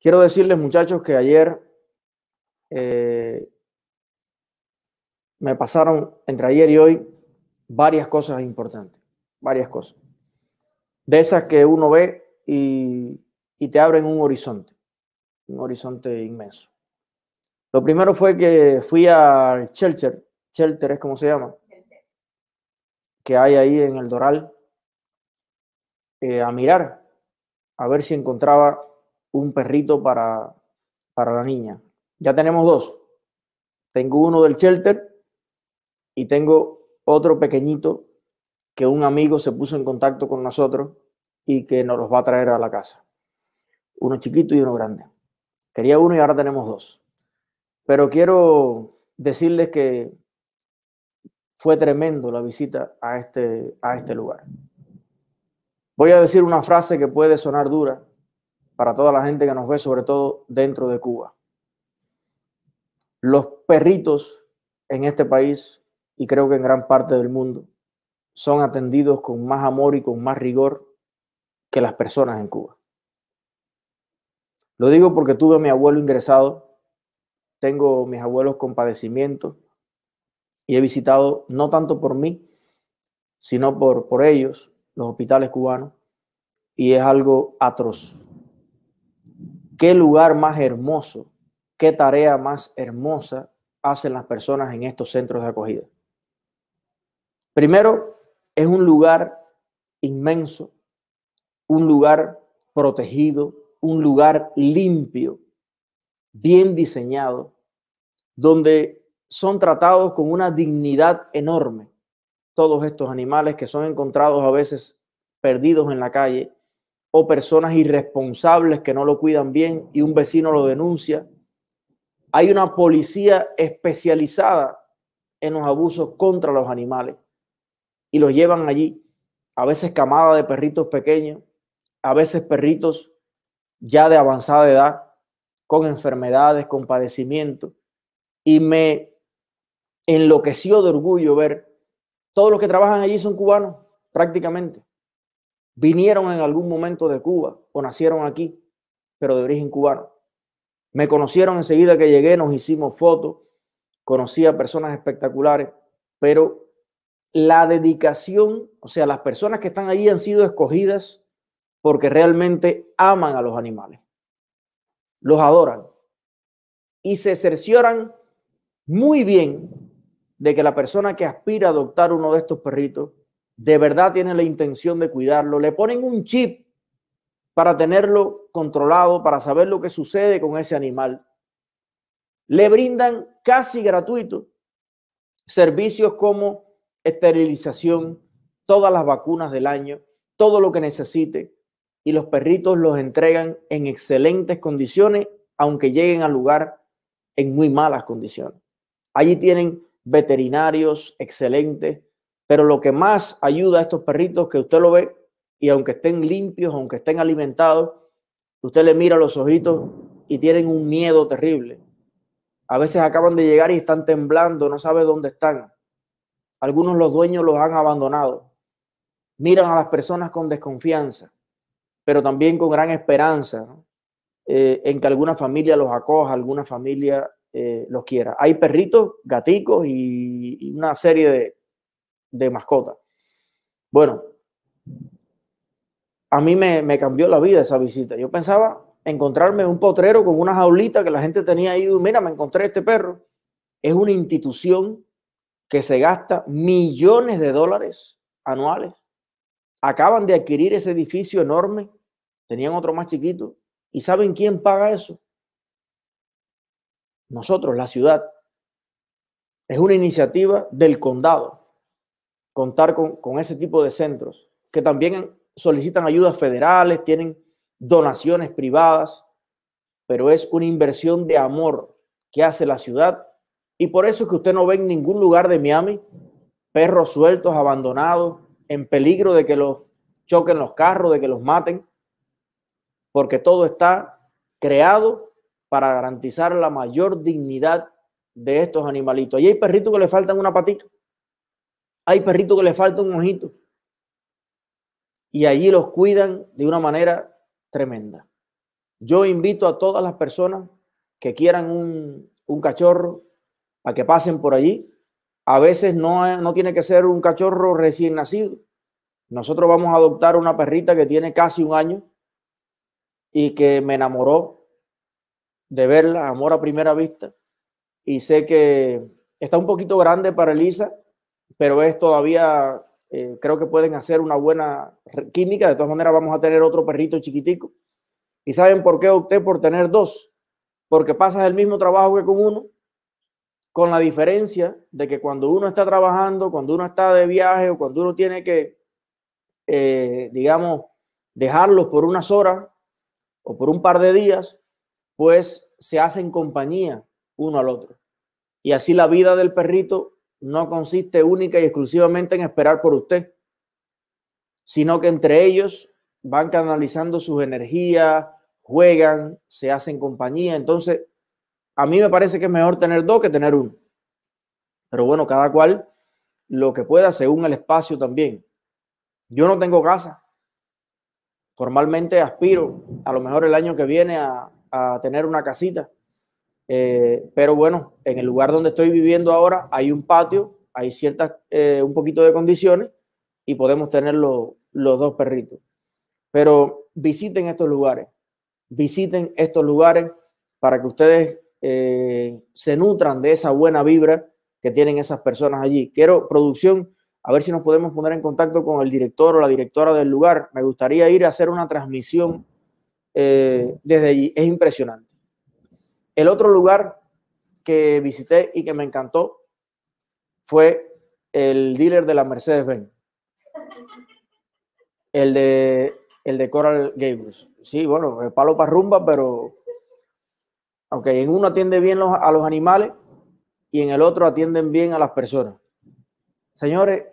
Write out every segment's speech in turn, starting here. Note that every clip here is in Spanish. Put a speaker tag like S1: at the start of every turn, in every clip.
S1: Quiero decirles, muchachos, que ayer eh, me pasaron entre ayer y hoy varias cosas importantes, varias cosas. De esas que uno ve y, te abren un horizonte, un horizonte inmenso. Lo primero fue que fui al Shelter, Shelter es como se llama, que hay ahí en el Doral, eh, a mirar, a ver si encontraba un perrito para, para la niña. Ya tenemos dos. Tengo uno del shelter y tengo otro pequeñito que un amigo se puso en contacto con nosotros y que nos los va a traer a la casa. Uno chiquito y uno grande. Quería uno y ahora tenemos dos. Pero quiero decirles que fue tremendo la visita a este, a este lugar. Voy a decir una frase que puede sonar dura, para toda la gente que nos ve, sobre todo dentro de Cuba. Los perritos en este país y creo que en gran parte del mundo son atendidos con más amor y con más rigor que las personas en Cuba. Lo digo porque tuve a mi abuelo ingresado, tengo mis abuelos con padecimiento y he visitado, no tanto por mí, sino por, por ellos, los hospitales cubanos, y es algo atroz qué lugar más hermoso, qué tarea más hermosa hacen las personas en estos centros de acogida. Primero, es un lugar inmenso, un lugar protegido, un lugar limpio, bien diseñado, donde son tratados con una dignidad enorme todos estos animales que son encontrados a veces perdidos en la calle, o personas irresponsables que no lo cuidan bien y un vecino lo denuncia. Hay una policía especializada en los abusos contra los animales y los llevan allí, a veces camada de perritos pequeños, a veces perritos ya de avanzada edad, con enfermedades, con padecimiento. Y me enloqueció de orgullo ver, todos los que trabajan allí son cubanos, prácticamente vinieron en algún momento de Cuba o nacieron aquí, pero de origen cubano. Me conocieron enseguida que llegué, nos hicimos fotos, conocí a personas espectaculares, pero la dedicación, o sea, las personas que están ahí han sido escogidas porque realmente aman a los animales, los adoran y se cercioran muy bien de que la persona que aspira a adoptar uno de estos perritos de verdad tienen la intención de cuidarlo, le ponen un chip para tenerlo controlado, para saber lo que sucede con ese animal. Le brindan casi gratuito servicios como esterilización, todas las vacunas del año, todo lo que necesite, y los perritos los entregan en excelentes condiciones, aunque lleguen al lugar en muy malas condiciones. Allí tienen veterinarios excelentes, pero lo que más ayuda a estos perritos que usted lo ve y aunque estén limpios, aunque estén alimentados, usted le mira los ojitos y tienen un miedo terrible. A veces acaban de llegar y están temblando, no sabe dónde están. Algunos los dueños los han abandonado. Miran a las personas con desconfianza, pero también con gran esperanza eh, en que alguna familia los acoja, alguna familia eh, los quiera. Hay perritos, gaticos y una serie de, de mascota. Bueno, a mí me, cambió la vida esa visita. Yo pensaba encontrarme un potrero con una jaulita que la gente tenía ahí. Mira, me encontré este perro. Es una institución que se gasta millones de dólares anuales. Acaban de adquirir ese edificio enorme. Tenían otro más chiquito. ¿Y saben quién paga eso? Nosotros, la ciudad. Es una iniciativa del condado contar con, ese tipo de centros que también solicitan ayudas federales, tienen donaciones privadas, pero es una inversión de amor que hace la ciudad. Y por eso es que usted no ve en ningún lugar de Miami perros sueltos, abandonados, en peligro de que los choquen los carros, de que los maten, porque todo está creado para garantizar la mayor dignidad de estos animalitos. Y hay perritos que le faltan una patita. Hay perritos que le falta un ojito. Y allí los cuidan de una manera tremenda. Yo invito a todas las personas que quieran un, cachorro a que pasen por allí. A veces no, no tiene que ser un cachorro recién nacido. Nosotros vamos a adoptar una perrita que tiene casi un año y que me enamoró de verla, amor a primera vista. Y sé que está un poquito grande para Elisa, pero es todavía, eh, creo que pueden hacer una buena química. De todas maneras, vamos a tener otro perrito chiquitico. ¿Y saben por qué opté por tener dos? Porque pasas el mismo trabajo que con uno, con la diferencia de que cuando uno está trabajando, cuando uno está de viaje o cuando uno tiene que, eh, digamos, dejarlos por unas horas o por un par de días, pues se hacen compañía uno al otro. Y así la vida del perrito no consiste única y exclusivamente en esperar por usted, sino que entre ellos van canalizando sus energías, juegan, se hacen compañía. Entonces, a mí me parece que es mejor tener dos que tener uno. Pero bueno, cada cual lo que pueda según el espacio también. Yo no tengo casa. Formalmente aspiro a lo mejor el año que viene a, a tener una casita eh, pero bueno, en el lugar donde estoy viviendo ahora hay un patio, hay ciertas, eh, un poquito de condiciones y podemos tener los, dos perritos. Pero visiten estos lugares, visiten estos lugares para que ustedes eh, se nutran de esa buena vibra que tienen esas personas allí. Quiero producción, a ver si nos podemos poner en contacto con el director o la directora del lugar. Me gustaría ir a hacer una transmisión desde allí. Es impresionante. El otro lugar que visité y que me encantó fue el dealer de la Mercedes-Benz. El de, el de Coral Gables. Sí, bueno, es palo para rumba, pero aunque en uno atiende bien a los animales y en el otro atienden bien a las personas. Señores,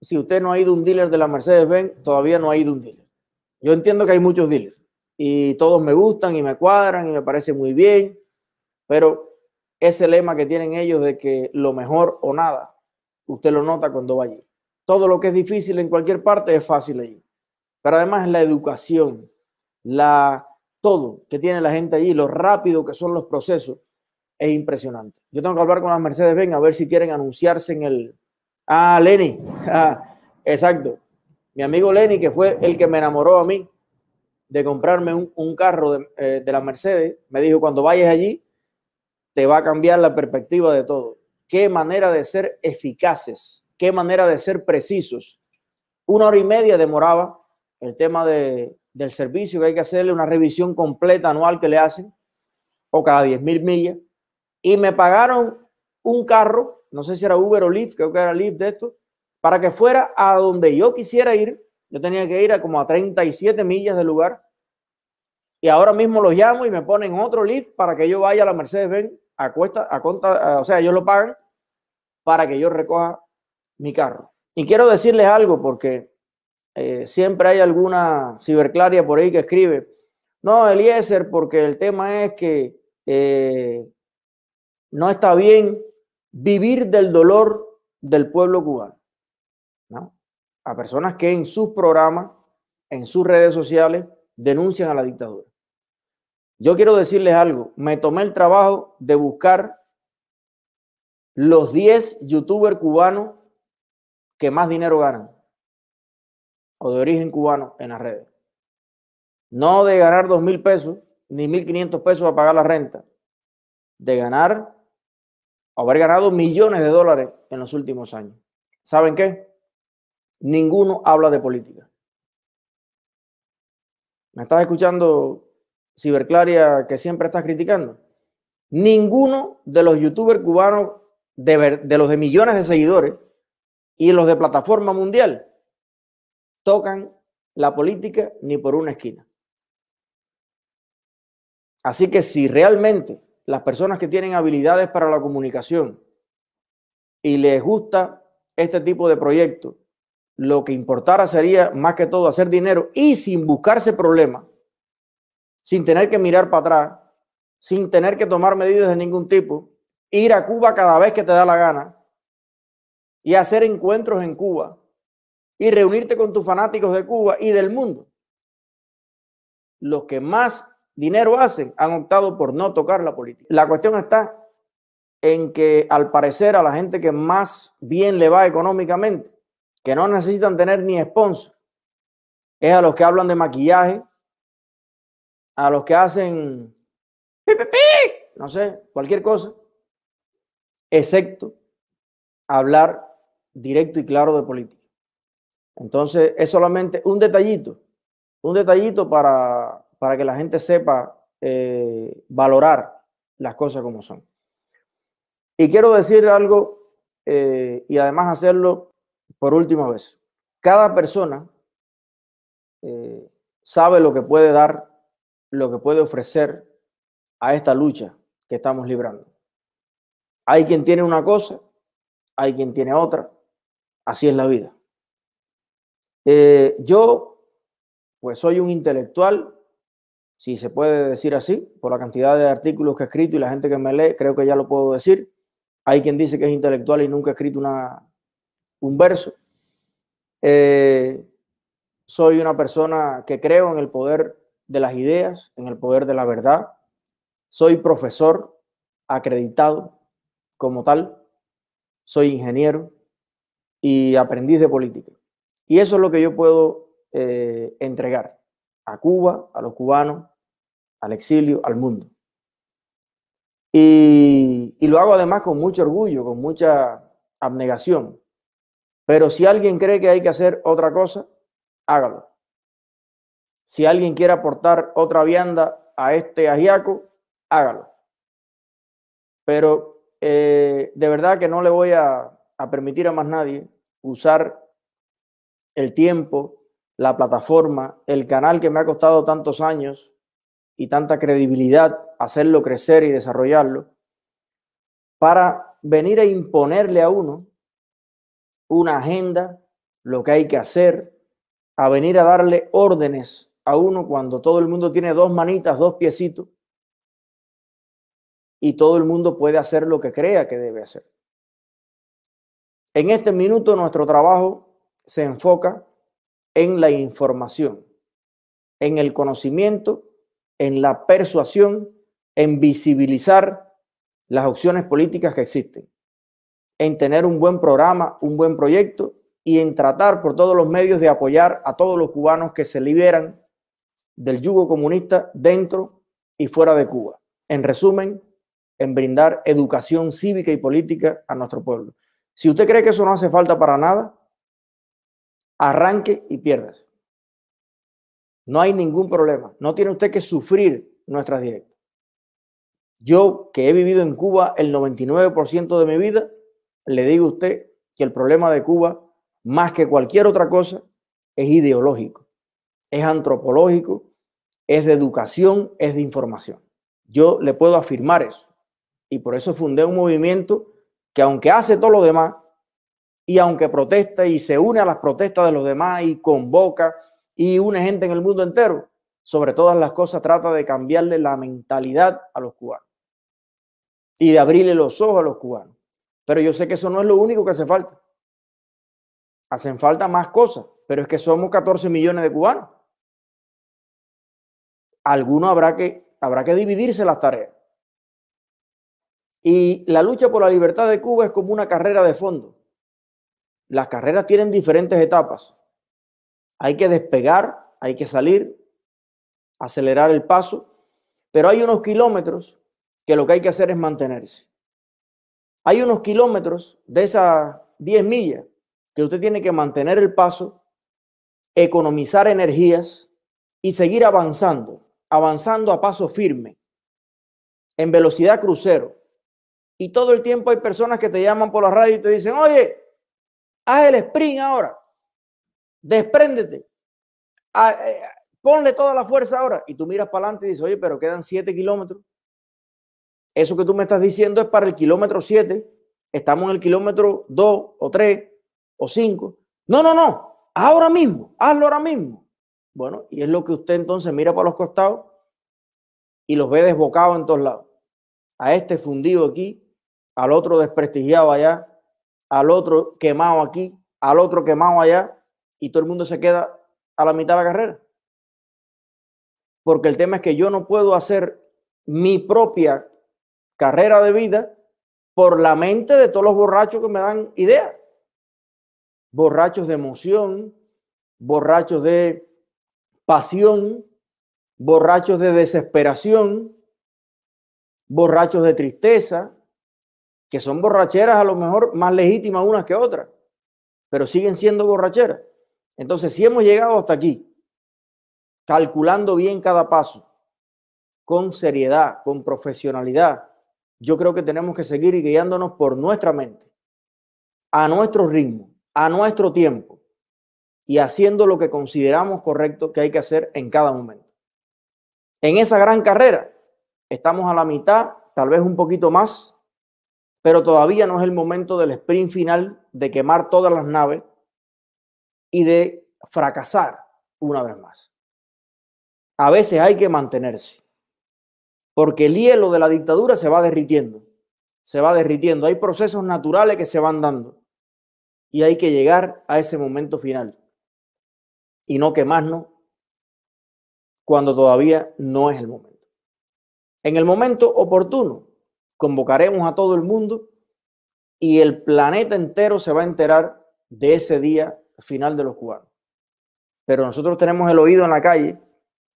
S1: si usted no ha ido a un dealer de la Mercedes-Benz, todavía no ha ido a un dealer. Yo entiendo que hay muchos dealers, y todos me gustan y me cuadran y me parece muy bien, pero ese lema que tienen ellos de que lo mejor o nada, usted lo nota cuando va allí. Todo lo que es difícil en cualquier parte es fácil allí. Pero además la educación, la todo que tiene la gente allí, lo rápido que son los procesos, es impresionante. Yo tengo que hablar con las Mercedes Benz a ver si quieren anunciarse en el... Ah, Lenny. Ah, exacto. Mi amigo Lenny, que fue el que me enamoró a mí, de comprarme un, carro eh, de, la Mercedes, me dijo, cuando vayas allí, te va a cambiar la perspectiva de todo. Qué manera de ser eficaces, qué manera de ser precisos. Una hora y media demoraba el tema del servicio, que hay que hacerle una revisión completa anual que le hacen, o cada 10 mil millas. Y me pagaron un carro, no sé si era Uber o Lyft, creo que era Lyft de esto, para que fuera a donde yo quisiera ir yo tenía que ir a como a 37 millas del lugar. Y ahora mismo los llamo y me ponen otro lift para que yo vaya a la Mercedes-Benz a cuesta, a conta, o sea, yo lo pagan para que yo recoja mi carro. Y quiero decirles algo porque eh, siempre hay alguna ciberclaria por ahí que escribe, no, Eliezer, porque el tema es que eh, no está bien vivir del dolor del pueblo cubano. ¿No? a personas que en sus programas, en sus redes sociales, denuncian a la dictadura. Yo quiero decirles algo, me tomé el trabajo de buscar los 10 youtubers cubanos que más dinero ganan o de origen cubano en las redes. No de ganar dos mil pesos ni 1.500 pesos a pagar la renta, de ganar, haber ganado millones de dólares en los últimos años. ¿Saben qué? ninguno habla de política. ¿Me estás escuchando, Ciberclaria, que siempre estás criticando? Ninguno de los youtubers cubanos, de, de los de millones de seguidores y los de plataforma mundial, tocan la política ni por una esquina. Así que si realmente las personas que tienen habilidades para la comunicación y les gusta este tipo de proyectos lo que importara sería más que todo hacer dinero y sin buscarse problemas, sin tener que mirar para atrás, sin tener que tomar medidas de ningún tipo, ir a Cuba cada vez que te da la gana y hacer encuentros en Cuba y reunirte con tus fanáticos de Cuba y del mundo. Los que más dinero hacen han optado por no tocar la política. La cuestión está en que al parecer a la gente que más bien le va económicamente que no necesitan tener ni sponsor, es a los que hablan de maquillaje, a los que hacen no sé, cualquier cosa, excepto hablar directo y claro de política. Entonces, es solamente un detallito, un detallito para, para que la gente sepa eh, valorar las cosas como son. Y quiero decir algo eh, y además hacerlo por última vez, cada persona eh, sabe lo que puede dar, lo que puede ofrecer a esta lucha que estamos librando. Hay quien tiene una cosa, hay quien tiene otra, así es la vida. Eh, yo, pues soy un intelectual, si se puede decir así, por la cantidad de artículos que he escrito y la gente que me lee, creo que ya lo puedo decir. Hay quien dice que es intelectual y nunca ha escrito una, un verso. Eh, soy una persona que creo en el poder de las ideas, en el poder de la verdad. Soy profesor acreditado como tal. Soy ingeniero y aprendiz de política. Y eso es lo que yo puedo eh, entregar a Cuba, a los cubanos, al exilio, al mundo. y, lo hago además con mucho orgullo, con mucha abnegación, pero si alguien cree que hay que hacer otra cosa, hágalo. Si alguien quiere aportar otra vianda a este ajiaco, hágalo. Pero eh, de verdad que no le voy a permitir a más nadie usar el tiempo, la plataforma, el canal que me ha costado tantos años y tanta credibilidad hacerlo crecer y desarrollarlo, para venir a imponerle a uno una agenda, lo que hay que hacer, a venir a darle órdenes a uno cuando todo el mundo tiene dos manitas, dos piecitos, y todo el mundo puede hacer lo que crea que debe hacer. En este minuto nuestro trabajo se enfoca en la información, en el conocimiento, en la persuasión, en visibilizar las opciones políticas que existen en tener un buen programa, un buen proyecto y en tratar por todos los medios de apoyar a todos los cubanos que se liberan del yugo comunista dentro y fuera de Cuba. En resumen, en brindar educación cívica y política a nuestro pueblo. Si usted cree que eso no hace falta para nada, arranque y pierdas. No hay ningún problema. No tiene usted que sufrir nuestras directas. Yo, que he vivido en Cuba el 99% de mi vida, le digo a usted que el problema de Cuba, más que cualquier otra cosa, es ideológico, es antropológico, es de educación, es de información. Yo le puedo afirmar eso. Y por eso fundé un movimiento que aunque hace todo lo demás, y aunque protesta y se une a las protestas de los demás y convoca y une gente en el mundo entero, sobre todas las cosas trata de cambiarle la mentalidad a los cubanos y de abrirle los ojos a los cubanos pero yo sé que eso no es lo único que hace falta. Hacen falta más cosas, pero es que somos 14 millones de cubanos. Alguno habrá que, habrá que dividirse las tareas. Y la lucha por la libertad de Cuba es como una carrera de fondo. Las carreras tienen diferentes etapas. Hay que despegar, hay que salir, acelerar el paso, pero hay unos kilómetros que lo que hay que hacer es mantenerse. Hay unos kilómetros de esas 10 millas que usted tiene que mantener el paso, economizar energías y seguir avanzando, avanzando a paso firme, en velocidad crucero. Y todo el tiempo hay personas que te llaman por la radio y te dicen, oye, haz el sprint ahora, despréndete, eh, ponle toda la fuerza ahora. Y tú miras para adelante y dices, oye, pero quedan 7 kilómetros eso que tú me estás diciendo es para el kilómetro 7, estamos en el kilómetro 2 o 3 o 5. No, no, no, ahora mismo, hazlo ahora mismo. Bueno, y es lo que usted entonces mira por los costados y los ve desbocados en todos lados. A este fundido aquí, al otro desprestigiado allá, al otro quemado aquí, al otro quemado allá, y todo el mundo se queda a la mitad de la carrera. Porque el tema es que yo no puedo hacer mi propia carrera de vida por la mente de todos los borrachos que me dan idea. Borrachos de emoción, borrachos de pasión, borrachos de desesperación, borrachos de tristeza, que son borracheras a lo mejor más legítimas unas que otras, pero siguen siendo borracheras. Entonces, si hemos llegado hasta aquí, calculando bien cada paso, con seriedad, con profesionalidad, yo creo que tenemos que seguir guiándonos por nuestra mente, a nuestro ritmo, a nuestro tiempo y haciendo lo que consideramos correcto que hay que hacer en cada momento. En esa gran carrera estamos a la mitad, tal vez un poquito más, pero todavía no es el momento del sprint final de quemar todas las naves y de fracasar una vez más. A veces hay que mantenerse porque el hielo de la dictadura se va derritiendo, se va derritiendo. Hay procesos naturales que se van dando y hay que llegar a ese momento final y no quemarnos cuando todavía no es el momento. En el momento oportuno convocaremos a todo el mundo y el planeta entero se va a enterar de ese día final de los cubanos. Pero nosotros tenemos el oído en la calle,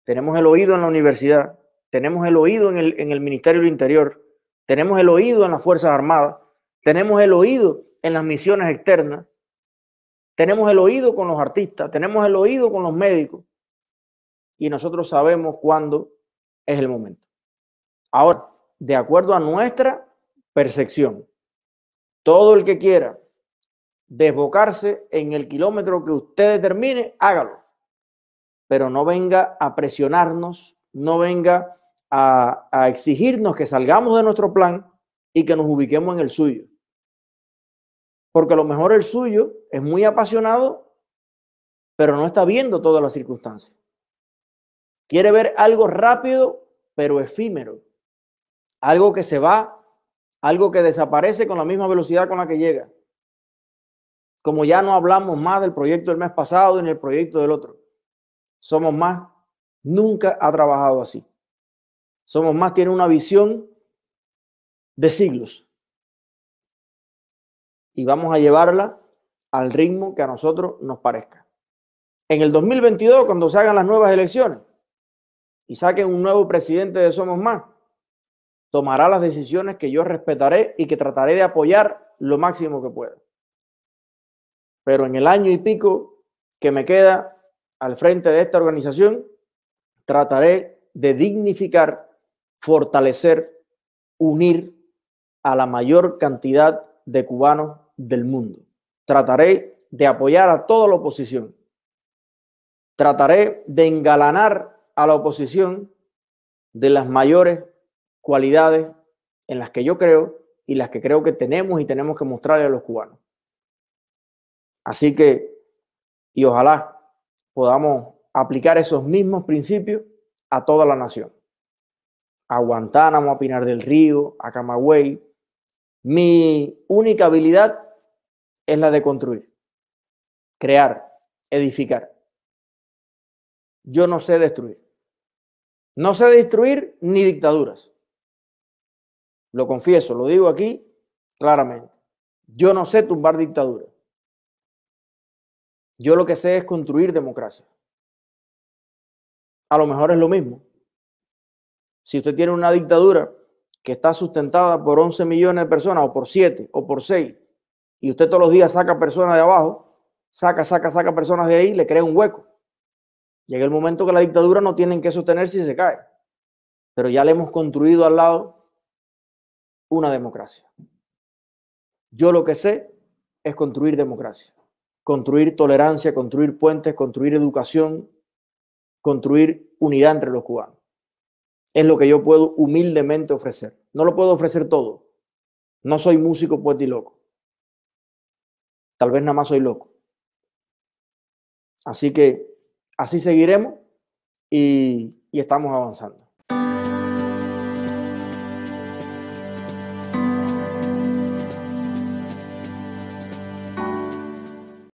S1: tenemos el oído en la universidad, tenemos el oído en el, Ministerio del Interior, tenemos el oído en las Fuerzas Armadas, tenemos el oído en las misiones externas, tenemos el oído con los artistas, tenemos el oído con los médicos y nosotros sabemos cuándo es el momento. Ahora, de acuerdo a nuestra percepción, todo el que quiera desbocarse en el kilómetro que usted determine, hágalo. Pero no venga a presionarnos, no venga a, exigirnos que salgamos de nuestro plan y que nos ubiquemos en el suyo. Porque a lo mejor el suyo es muy apasionado, pero no está viendo todas las circunstancias. Quiere ver algo rápido, pero efímero. Algo que se va, algo que desaparece con la misma velocidad con la que llega. Como ya no hablamos más del proyecto del mes pasado ni el proyecto del otro. Somos más. Nunca ha trabajado así. Somos más tiene una visión de siglos. Y vamos a llevarla al ritmo que a nosotros nos parezca. En el 2022, cuando se hagan las nuevas elecciones y saquen un nuevo presidente de Somos Más, tomará las decisiones que yo respetaré y que trataré de apoyar lo máximo que pueda. Pero en el año y pico que me queda al frente de esta organización, trataré de dignificar fortalecer, unir a la mayor cantidad de cubanos del mundo. Trataré de apoyar a toda la oposición. Trataré de engalanar a la oposición de las mayores cualidades en las que yo creo y las que creo que tenemos y tenemos que mostrarle a los cubanos. Así que, y ojalá podamos aplicar esos mismos principios a toda la nación a Guantánamo, a Pinar del Río, a Camagüey. Mi única habilidad es la de construir, crear, edificar. Yo no sé destruir. No sé destruir ni dictaduras. Lo confieso, lo digo aquí claramente. Yo no sé tumbar dictaduras. Yo lo que sé es construir democracia. A lo mejor es lo mismo, si usted tiene una dictadura que está sustentada por 11 millones de personas, o por 7, o por 6, y usted todos los días saca personas de abajo, saca, saca, saca personas de ahí, le crea un hueco. Llega el momento que la dictadura no tienen que sostenerse y se cae. Pero ya le hemos construido al lado una democracia. Yo lo que sé es construir democracia, construir tolerancia, construir puentes, construir educación, construir unidad entre los cubanos es lo que yo puedo humildemente ofrecer. No lo puedo ofrecer todo. No soy músico, poeta pues, y loco. Tal vez nada más soy loco. Así que así seguiremos y, y estamos avanzando.